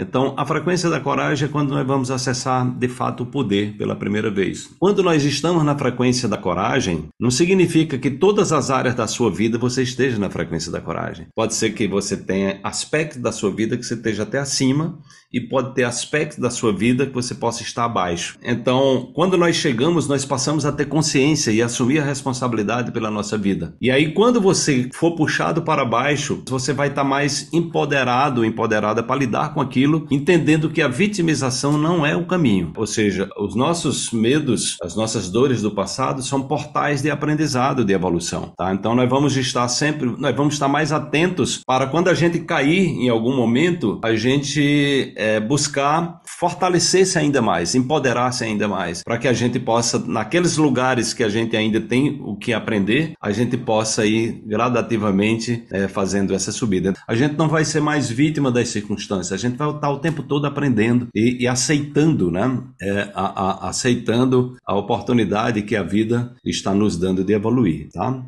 Então, a frequência da coragem é quando nós vamos acessar de fato o poder pela primeira vez. Quando nós estamos na frequência da coragem, não significa que todas as áreas da sua vida você esteja na frequência da coragem. Pode ser que você tenha aspectos da sua vida que você esteja até acima e pode ter aspectos da sua vida que você possa estar abaixo. Então, quando nós chegamos, nós passamos a ter consciência e assumir a responsabilidade pela nossa vida. E aí, quando você for puxado para baixo, você vai estar mais empoderado, empoderada para lidar com aquilo tranquilo, entendendo que a vitimização não é o caminho. Ou seja, os nossos medos, as nossas dores do passado são portais de aprendizado, de evolução. Tá? Então nós vamos estar sempre, nós vamos estar mais atentos para quando a gente cair em algum momento, a gente é, buscar fortalecesse ainda mais, empoderasse ainda mais, para que a gente possa, naqueles lugares que a gente ainda tem o que aprender, a gente possa ir gradativamente é, fazendo essa subida. A gente não vai ser mais vítima das circunstâncias, a gente vai estar tá o tempo todo aprendendo e, e aceitando, né? É, a, a, aceitando a oportunidade que a vida está nos dando de evoluir, tá?